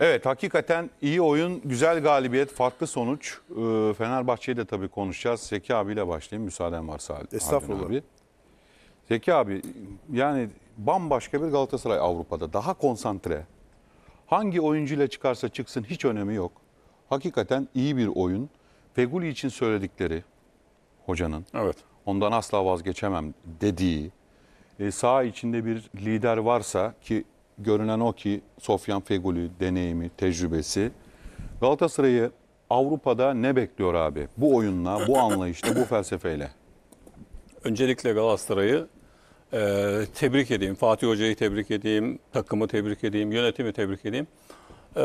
Evet hakikaten iyi oyun, güzel galibiyet, farklı sonuç. Ee, Fenerbahçe'yi de tabii konuşacağız. Zeki abiyle başlayayım müsaaden varsa Estağfurullah. abi. Zeki abi yani bambaşka bir Galatasaray Avrupa'da. Daha konsantre. Hangi oyuncuyla çıkarsa çıksın hiç önemi yok. Hakikaten iyi bir oyun. Feguli için söyledikleri hocanın. Evet. Ondan asla vazgeçemem dediği. E, saha içinde bir lider varsa ki görünen o ki Sofyan Feguli deneyimi, tecrübesi Galatasaray'ı Avrupa'da ne bekliyor abi? Bu oyunla, bu anlayışla, bu felsefeyle. Öncelikle Galatasaray'ı e, tebrik edeyim. Fatih Hoca'yı tebrik edeyim. Takımı tebrik edeyim. Yönetimi tebrik edeyim. E,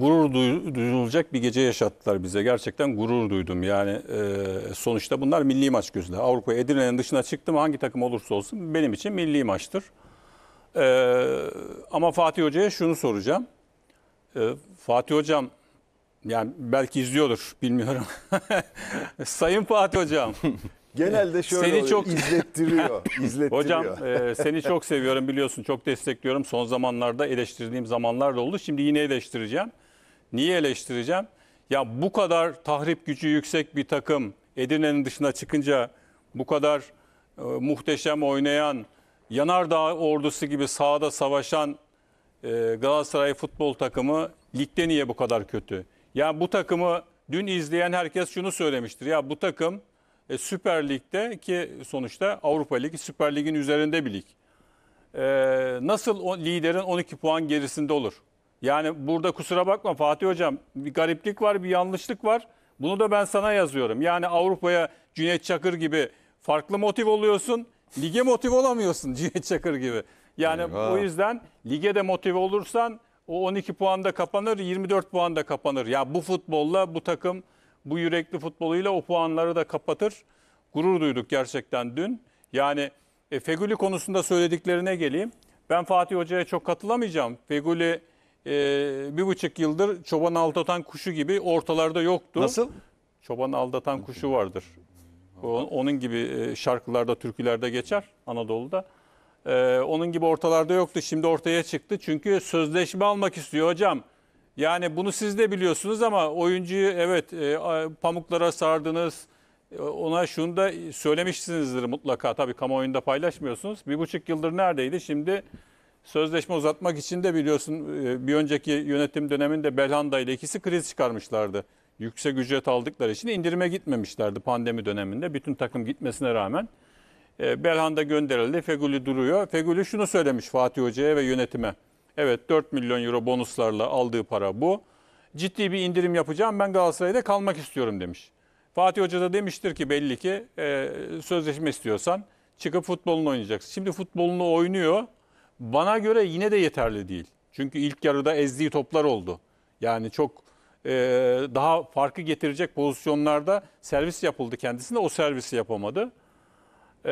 gurur duyulacak bir gece yaşattılar bize. Gerçekten gurur duydum. Yani e, sonuçta bunlar milli maç gözüyle. Avrupa Edirne'nin dışına çıktım hangi takım olursa olsun benim için milli maçtır. Ee, ama Fatih Hoca'ya şunu soracağım. Ee, Fatih Hocam yani belki izliyordur bilmiyorum. Sayın Fatih Hocam. Genelde şöyle seni oluyor, çok izlettiriyor, izlettiriyor. Hocam e, seni çok seviyorum biliyorsun çok destekliyorum. Son zamanlarda eleştirdiğim zamanlar da oldu. Şimdi yine eleştireceğim. Niye eleştireceğim? Ya bu kadar tahrip gücü yüksek bir takım Edirne'nin dışına çıkınca bu kadar e, muhteşem oynayan Yanardağ ordusu gibi sahada savaşan e, Galatasaray futbol takımı ligde niye bu kadar kötü? Ya bu takımı dün izleyen herkes şunu söylemiştir. Ya bu takım e, Süper Lig'de ki sonuçta Avrupa Ligi Süper Lig'in üzerinde bir lig. E, nasıl o, liderin 12 puan gerisinde olur? Yani burada kusura bakma Fatih Hocam bir gariplik var bir yanlışlık var. Bunu da ben sana yazıyorum. Yani Avrupa'ya Cüneyt Çakır gibi farklı motiv oluyorsun lige motive olamıyorsun Cüneyt Çakır gibi. Yani Eyvah. o yüzden lige de motive olursan o 12 puanda kapanır, 24 puanda kapanır. Ya bu futbolla bu takım bu yürekli futboluyla o puanları da kapatır. Gurur duyduk gerçekten dün. Yani e, Feguli konusunda söylediklerine geleyim. Ben Fatih Hoca'ya çok katılamayacağım. Feguli e, bir buçuk yıldır çoban aldatan kuşu gibi ortalarda yoktu. Nasıl? Çoban aldatan kuşu vardır onun gibi e, şarkılarda, türkülerde geçer Anadolu'da. E, onun gibi ortalarda yoktu. Şimdi ortaya çıktı. Çünkü sözleşme almak istiyor hocam. Yani bunu siz de biliyorsunuz ama oyuncuyu evet e, pamuklara sardınız. Ona şunu da söylemişsinizdir mutlaka. Tabii kamuoyunda paylaşmıyorsunuz. Bir buçuk yıldır neredeydi? Şimdi sözleşme uzatmak için de biliyorsun bir önceki yönetim döneminde Belhanda ile ikisi kriz çıkarmışlardı yüksek ücret aldıkları için indirime gitmemişlerdi pandemi döneminde. Bütün takım gitmesine rağmen. E, Belhanda gönderildi. Feguli duruyor. Feguli şunu söylemiş Fatih Hoca'ya ve yönetime. Evet 4 milyon euro bonuslarla aldığı para bu. Ciddi bir indirim yapacağım ben Galatasaray'da kalmak istiyorum demiş. Fatih Hoca da demiştir ki belli ki e, sözleşme istiyorsan çıkıp futbolunu oynayacaksın. Şimdi futbolunu oynuyor. Bana göre yine de yeterli değil. Çünkü ilk yarıda ezdiği toplar oldu. Yani çok e, daha farkı getirecek pozisyonlarda servis yapıldı kendisine. O servisi yapamadı. E,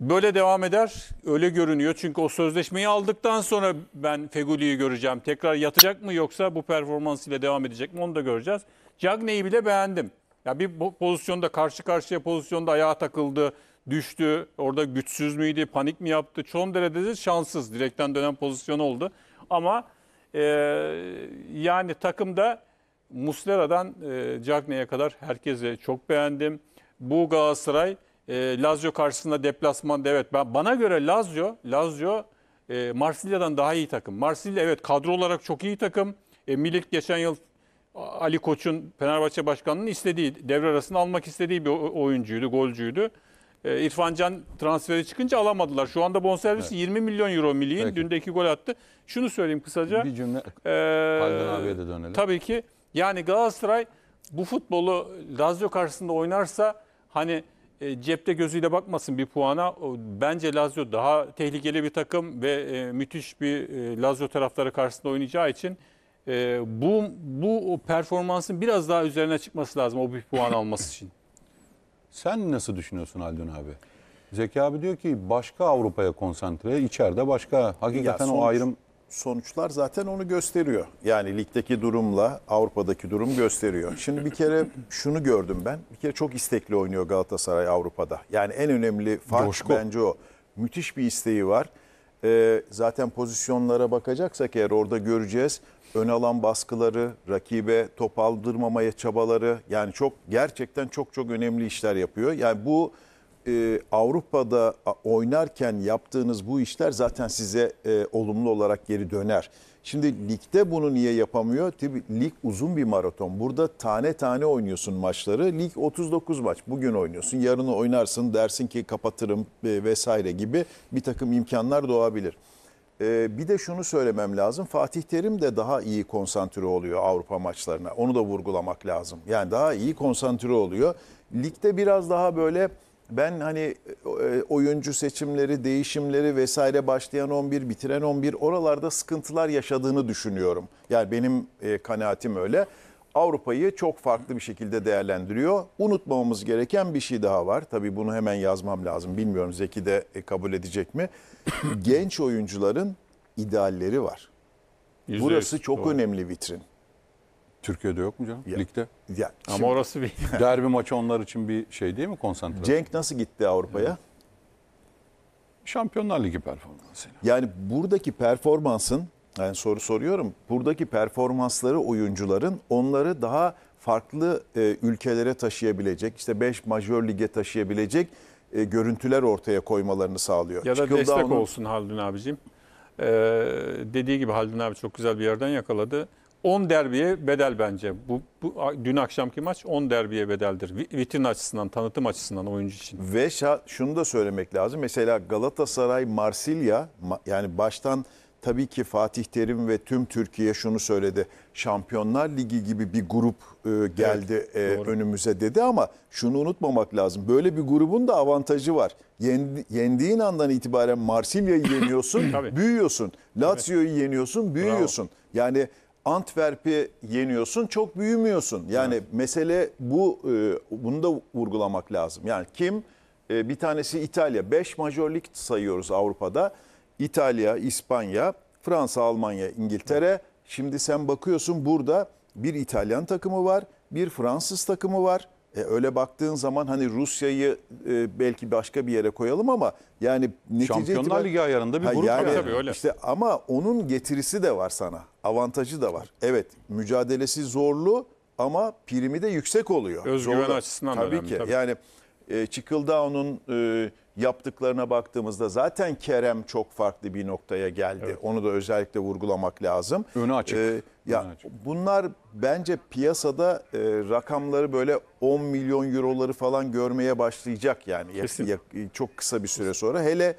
böyle devam eder. Öyle görünüyor. Çünkü o sözleşmeyi aldıktan sonra ben Feguli'yi göreceğim. Tekrar yatacak mı yoksa bu performansıyla devam edecek mi onu da göreceğiz. Cagney'i bile beğendim. Ya bir pozisyonda karşı karşıya pozisyonda ayağa takıldı, düştü. Orada güçsüz müydü, panik mi yaptı? Çoğun derecede şanssız. Direkten dönen pozisyon oldu. Ama ee, yani takımda Muslera'dan e, Cagney'e kadar herkese çok beğendim. Bu Galatasaray e, Lazio karşısında deplasmanda evet ben bana göre Lazio Lazio e, Marsilya'dan daha iyi takım. Marsilya evet kadro olarak çok iyi takım. E, Milik geçen yıl Ali Koç'un Fenerbahçe Başkanı'nın istediği devre arasında almak istediği bir oyuncuydu, golcüydü. E, İrfan Can transferi çıkınca alamadılar. Şu anda bonservisi 20 milyon euro milliğin. Peki. Dündeki gol attı. Şunu söyleyeyim kısaca. Bir cümle ee, Halden abiye de dönelim. Tabii ki yani Galatasaray bu futbolu Lazio karşısında oynarsa hani e, cepte gözüyle bakmasın bir puana. Bence Lazio daha tehlikeli bir takım ve e, müthiş bir e, Lazio tarafları karşısında oynayacağı için e, bu bu performansın biraz daha üzerine çıkması lazım o bir puan alması için. Sen nasıl düşünüyorsun Haldun abi? Zeki abi diyor ki başka Avrupa'ya konsantre, içeride başka. Hakikaten sonuç, o ayrım... Sonuçlar zaten onu gösteriyor. Yani ligdeki durumla Avrupa'daki durum gösteriyor. Şimdi bir kere şunu gördüm ben. Bir kere çok istekli oynuyor Galatasaray Avrupa'da. Yani en önemli fark Coşku. bence o. Müthiş bir isteği var. E, zaten pozisyonlara bakacaksak eğer orada göreceğiz. Ön alan baskıları, rakibe top aldırmamaya çabaları yani çok gerçekten çok çok önemli işler yapıyor. Yani bu e, Avrupa'da oynarken yaptığınız bu işler zaten size e, olumlu olarak geri döner. Şimdi ligde bunu niye yapamıyor? Tabii lig uzun bir maraton. Burada tane tane oynuyorsun maçları. Lig 39 maç. Bugün oynuyorsun, yarın oynarsın, dersin ki kapatırım e, vesaire gibi bir takım imkanlar doğabilir. E, bir de şunu söylemem lazım. Fatih Terim de daha iyi konsantre oluyor Avrupa maçlarına. Onu da vurgulamak lazım. Yani daha iyi konsantre oluyor. Ligde biraz daha böyle ben hani e, oyuncu seçimleri, değişimleri vesaire başlayan 11, bitiren 11 oralarda sıkıntılar yaşadığını düşünüyorum. Yani benim e, kanaatim öyle. Avrupa'yı çok farklı bir şekilde değerlendiriyor. Unutmamamız gereken bir şey daha var. Tabii bunu hemen yazmam lazım. Bilmiyorum Zeki de e, kabul edecek mi? Genç oyuncuların idealleri var. %100. Burası çok Doğru. önemli vitrin. Türkiye'de yok mu canım? Ya, Ligde. Ya, Ama orası bir... derbi maçı onlar için bir şey değil mi konsantrasyon? Cenk nasıl gitti Avrupa'ya? Evet. Şampiyonlar Ligi performansı. Yani buradaki performansın, yani soru soruyorum, buradaki performansları oyuncuların onları daha farklı e, ülkelere taşıyabilecek, işte 5 majör lige taşıyabilecek e, görüntüler ortaya koymalarını sağlıyor. Ya da Çıkıldı destek onun... olsun Haldun abicim. Ee, dediği gibi Haldun abi çok güzel bir yerden yakaladı 10 derbiye bedel bence. Bu, bu dün akşamki maç 10 derbiye bedeldir. Vitrin açısından, tanıtım açısından oyuncu için. Ve şa, şunu da söylemek lazım. Mesela Galatasaray, Marsilya yani baştan tabii ki Fatih Terim ve tüm Türkiye şunu söyledi. Şampiyonlar Ligi gibi bir grup e, geldi evet, e, önümüze dedi ama şunu unutmamak lazım. Böyle bir grubun da avantajı var. yendiğin andan itibaren Marsilya'yı yeniyorsun, büyüyorsun. Lazio'yu yeniyorsun, büyüyorsun. Bravo. Yani Antwerp'i yeniyorsun çok büyümüyorsun. Yani evet. mesele bu e, bunu da vurgulamak lazım. Yani kim e, bir tanesi İtalya Beş majörlik sayıyoruz Avrupa'da. İtalya, İspanya, Fransa, Almanya, İngiltere. Evet. Şimdi sen bakıyorsun burada bir İtalyan takımı var, bir Fransız takımı var. E, öyle baktığın zaman hani Rusya'yı e, belki başka bir yere koyalım ama yani netice Şampiyonlar itibari... Ligi ayarında bir grup ha, yani, tabii öyle. Işte ama onun getirisi de var sana. Avantajı da var. Evet, mücadelesi zorlu ama primi de yüksek oluyor. Özgüven Zorla. açısından tabii da önemli. Ki. Tabii ki. Yani e, Çıkıldağ'ın e, yaptıklarına baktığımızda zaten Kerem çok farklı bir noktaya geldi. Evet. Onu da özellikle vurgulamak lazım. Önü açık. Ee, ya Önü açık. bunlar bence piyasada e, rakamları böyle 10 milyon euroları falan görmeye başlayacak yani Kesin. çok kısa bir süre sonra. Hele